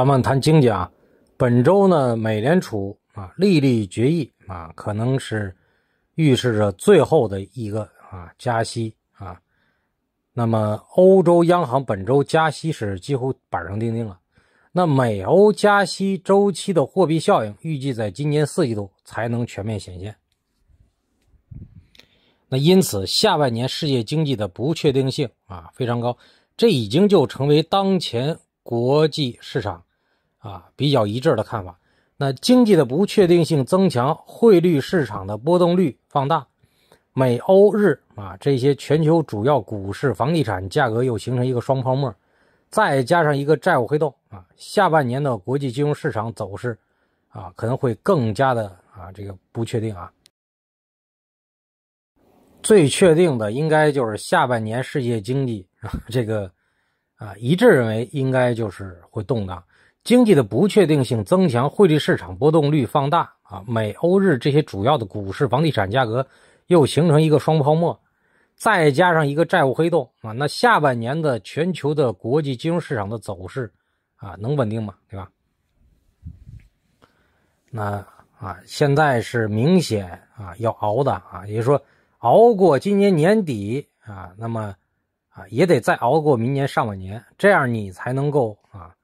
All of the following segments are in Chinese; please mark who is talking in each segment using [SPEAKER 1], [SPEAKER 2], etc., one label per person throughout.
[SPEAKER 1] 咱们谈经济啊，本周呢，美联储啊利率决议啊，可能是预示着最后的一个啊加息啊。那么，欧洲央行本周加息是几乎板上钉钉了。那美欧加息周期的货币效应预计在今年四季度才能全面显现。那因此，下半年世界经济的不确定性啊非常高，这已经就成为当前国际市场。啊，比较一致的看法。那经济的不确定性增强，汇率市场的波动率放大，美欧日啊这些全球主要股市、房地产价格又形成一个双泡沫，再加上一个债务黑洞啊，下半年的国际金融市场走势啊，可能会更加的啊这个不确定啊。最确定的应该就是下半年世界经济啊这个啊，一致认为应该就是会动荡。经济的不确定性增强，汇率市场波动率放大啊，美欧日这些主要的股市、房地产价格又形成一个双泡沫，再加上一个债务黑洞啊，那下半年的全球的国际金融市场的走势啊，能稳定吗？对吧？那啊，现在是明显啊要熬的啊，也就是说熬过今年年底啊，那么啊也得再熬过明年上半年，这样你才能够啊。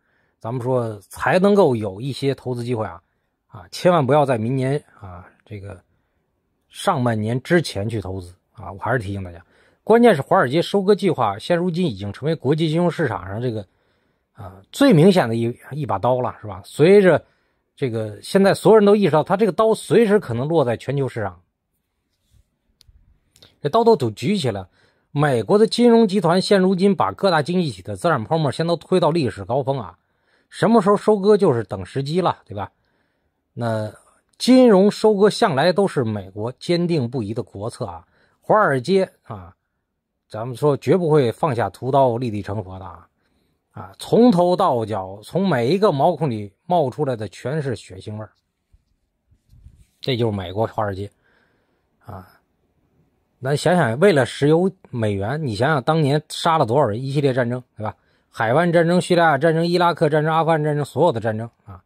[SPEAKER 1] 咱们说才能够有一些投资机会啊，啊，千万不要在明年啊这个上半年之前去投资啊！我还是提醒大家，关键是华尔街收割计划现如今已经成为国际金融市场上这个啊最明显的一一把刀了，是吧？随着这个现在所有人都意识到，他这个刀随时可能落在全球市场，这刀都都举起来美国的金融集团现如今把各大经济体的资产泡沫先都推到历史高峰啊！什么时候收割就是等时机了，对吧？那金融收割向来都是美国坚定不移的国策啊，华尔街啊，咱们说绝不会放下屠刀立地成佛的啊，从头到脚，从每一个毛孔里冒出来的全是血腥味儿，这就是美国华尔街啊。那想想为了石油美元，你想想当年杀了多少人，一系列战争，对吧？海湾战争、叙利亚战争、伊拉克战争、阿富汗战争，所有的战争啊，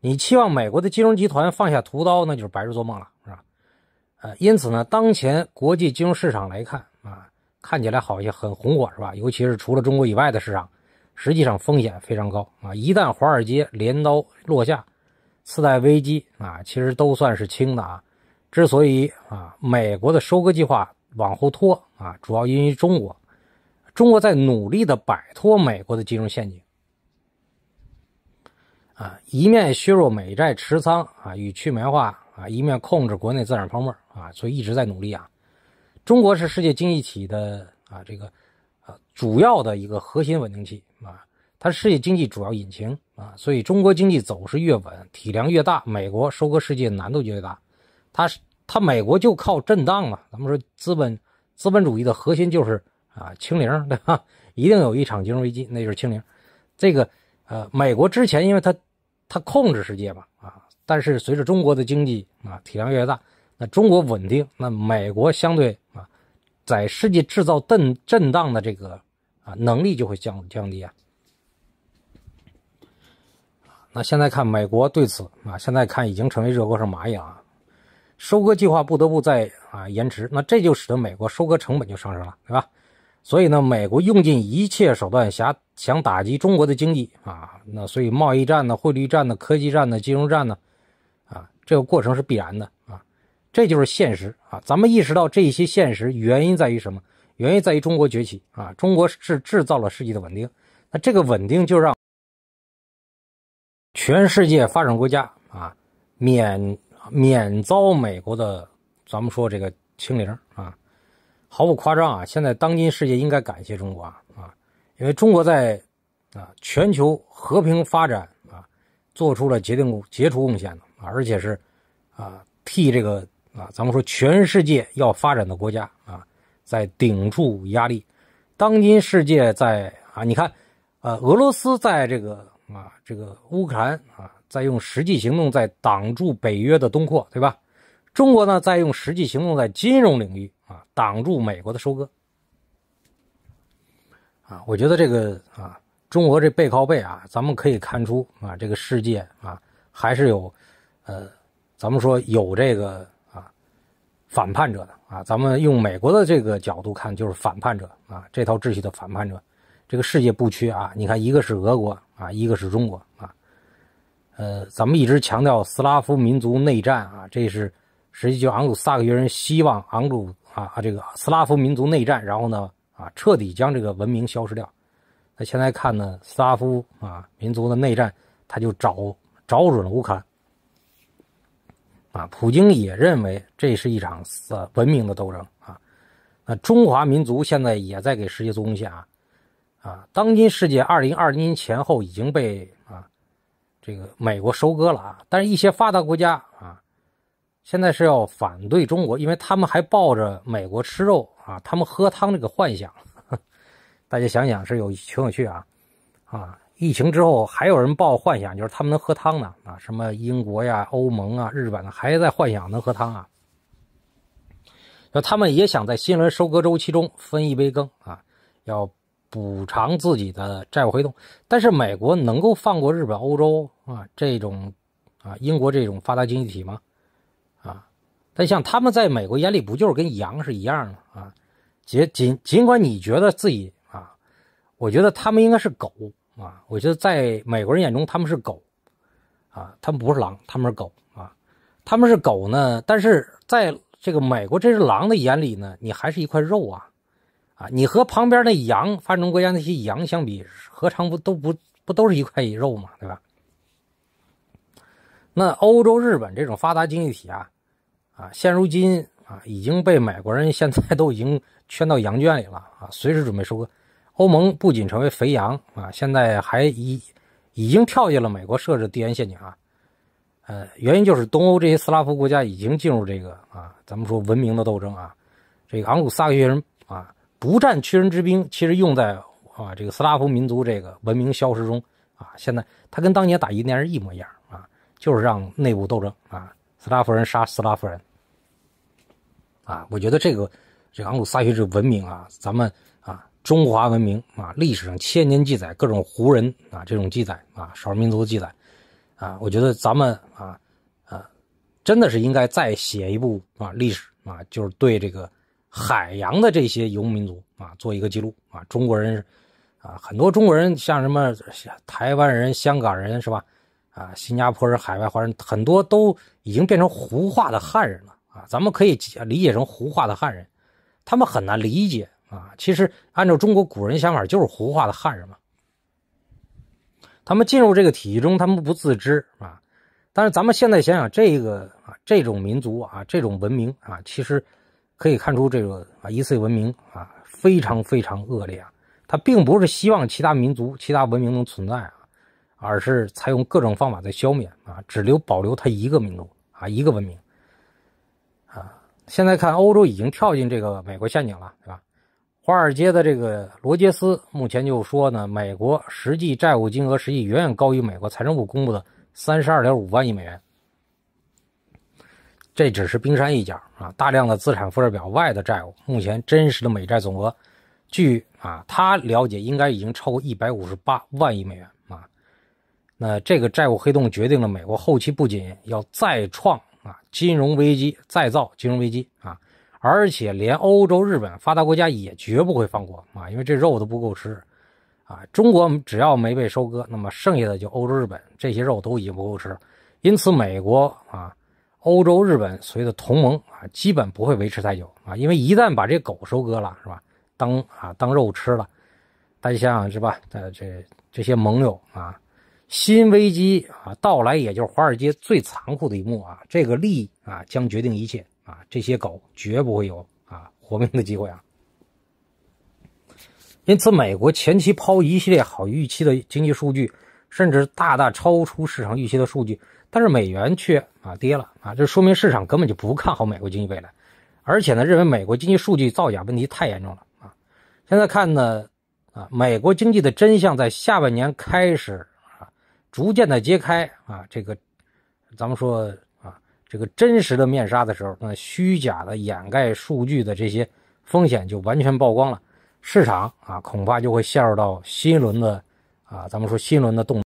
[SPEAKER 1] 你期望美国的金融集团放下屠刀，那就是白日做梦了，是吧？呃，因此呢，当前国际金融市场来看啊，看起来好像很红火，是吧？尤其是除了中国以外的市场，实际上风险非常高啊！一旦华尔街镰刀落下，次贷危机啊，其实都算是轻的啊。之所以啊，美国的收割计划往后拖啊，主要因为中国。中国在努力的摆脱美国的金融陷阱，啊，一面削弱美债持仓啊，与去美元化啊，一面控制国内资产泡沫啊，所以一直在努力啊。中国是世界经济体的啊，这个啊主要的一个核心稳定器啊，它是世界经济主要引擎啊，所以中国经济走势越稳，体量越大，美国收割世界难度就越大。它是它美国就靠震荡嘛，咱们说资本资本主义的核心就是。啊，清零对吧？一定有一场金融危机，那就是清零。这个，呃，美国之前因为它它控制世界嘛，啊，但是随着中国的经济啊体量越大，那中国稳定，那美国相对啊，在世界制造震震荡的这个啊能力就会降降低啊。那现在看美国对此啊，现在看已经成为热锅上蚂蚁了，收割计划不得不再啊延迟，那这就使得美国收割成本就上升了，对吧？所以呢，美国用尽一切手段想想打击中国的经济啊，那所以贸易战呢、汇率战呢、科技战呢、金融战呢，啊，这个过程是必然的啊，这就是现实啊。咱们意识到这些现实，原因在于什么？原因在于中国崛起啊，中国是制造了世界的稳定，那这个稳定就让全世界发展国家啊免免遭美国的咱们说这个清零啊。毫不夸张啊！现在当今世界应该感谢中国啊啊，因为中国在啊全球和平发展啊做出了决定杰出贡献的啊，而且是啊替这个啊咱们说全世界要发展的国家啊在顶住压力。当今世界在啊，你看，呃，俄罗斯在这个啊这个乌克兰啊在用实际行动在挡住北约的东扩，对吧？中国呢在用实际行动在金融领域。啊，挡住美国的收割。啊，我觉得这个啊，中俄这背靠背啊，咱们可以看出啊，这个世界啊，还是有，呃，咱们说有这个啊，反叛者的啊，咱们用美国的这个角度看，就是反叛者啊，这套秩序的反叛者，这个世界不缺啊。你看，一个是俄国啊，一个是中国啊，呃，咱们一直强调斯拉夫民族内战啊，这是实际就昂古萨克人希望昂古。啊这个斯拉夫民族内战，然后呢，啊，彻底将这个文明消失掉。那现在看呢，斯拉夫啊民族的内战，他就找找准了乌克兰。啊，普京也认为这是一场呃文明的斗争啊。那中华民族现在也在给世界做贡献啊。啊，当今世界二零二零前后已经被啊这个美国收割了啊，但是一些发达国家啊。现在是要反对中国，因为他们还抱着美国吃肉啊，他们喝汤这个幻想。大家想想是有挺有趣啊啊！疫情之后还有人抱幻想，就是他们能喝汤呢啊？什么英国呀、欧盟啊、日本呢，还在幻想能喝汤啊？那他们也想在新一轮收割周期中分一杯羹啊，要补偿自己的债务黑洞。但是美国能够放过日本、欧洲啊这种啊英国这种发达经济体吗？但像他们在美国眼里不就是跟羊是一样的啊？尽尽尽管你觉得自己啊，我觉得他们应该是狗啊。我觉得在美国人眼中他们是狗啊，他们不是狼，他们是狗啊，他们是狗呢。但是在这个美国这只狼的眼里呢，你还是一块肉啊啊！你和旁边那羊，发展中国家那些羊相比，何尝不都不不都是一块肉嘛？对吧？那欧洲、日本这种发达经济体啊。啊，现如今啊，已经被美国人现在都已经圈到羊圈里了啊，随时准备收割。欧盟不仅成为肥羊啊，现在还已已经跳进了美国设置的地缘陷阱啊。呃，原因就是东欧这些斯拉夫国家已经进入这个啊，咱们说文明的斗争啊。这个昂古斯克人啊，不战屈人之兵，其实用在啊这个斯拉夫民族这个文明消失中啊，现在他跟当年打印第安人一模一样啊，就是让内部斗争啊，斯拉夫人杀斯拉夫人。啊，我觉得这个这昂古萨学这文明啊，咱们啊中华文明啊历史上千年记载各种胡人啊这种记载啊少数民族的记载啊，我觉得咱们啊啊真的是应该再写一部啊历史啊，就是对这个海洋的这些游牧民族啊做一个记录啊。中国人啊很多中国人像什么台湾人、香港人是吧？啊新加坡人、海外华人很多都已经变成胡化的汉人了。咱们可以理解成胡化的汉人，他们很难理解啊。其实按照中国古人想法，就是胡化的汉人嘛。他们进入这个体系中，他们不自知啊。但是咱们现在想想，这个啊，这种民族啊，这种文明啊，其实可以看出这个啊，一次文明啊，非常非常恶劣啊。他并不是希望其他民族、其他文明能存在啊，而是采用各种方法在消灭啊，只留保留他一个民族啊，一个文明。现在看，欧洲已经跳进这个美国陷阱了，对吧？华尔街的这个罗杰斯目前就说呢，美国实际债务金额实际远远高于美国财政部公布的三十二点五万亿美元，这只是冰山一角啊！大量的资产负债表外的债务，目前真实的美债总额，据啊他了解，应该已经超过一百五十八万亿美元啊！那这个债务黑洞决定了美国后期不仅要再创。金融危机再造金融危机啊！而且连欧洲、日本发达国家也绝不会放过啊，因为这肉都不够吃啊。中国只要没被收割，那么剩下的就欧洲、日本这些肉都已经不够吃。了。因此，美国啊、欧洲、日本随着同盟啊，基本不会维持太久啊，因为一旦把这狗收割了，是吧？当啊当肉吃了，大家想想是吧？呃，这这些盟友啊。新危机啊到来，也就是华尔街最残酷的一幕啊！这个利益啊将决定一切啊！这些狗绝不会有啊活命的机会啊！因此，美国前期抛一系列好预期的经济数据，甚至大大超出市场预期的数据，但是美元却啊跌了啊！这说明市场根本就不看好美国经济未来，而且呢，认为美国经济数据造假问题太严重了啊！现在看呢啊，美国经济的真相在下半年开始。逐渐的揭开啊，这个，咱们说啊，这个真实的面纱的时候，那虚假的掩盖数据的这些风险就完全曝光了，市场啊恐怕就会陷入到新一轮的啊，咱们说新一轮的动。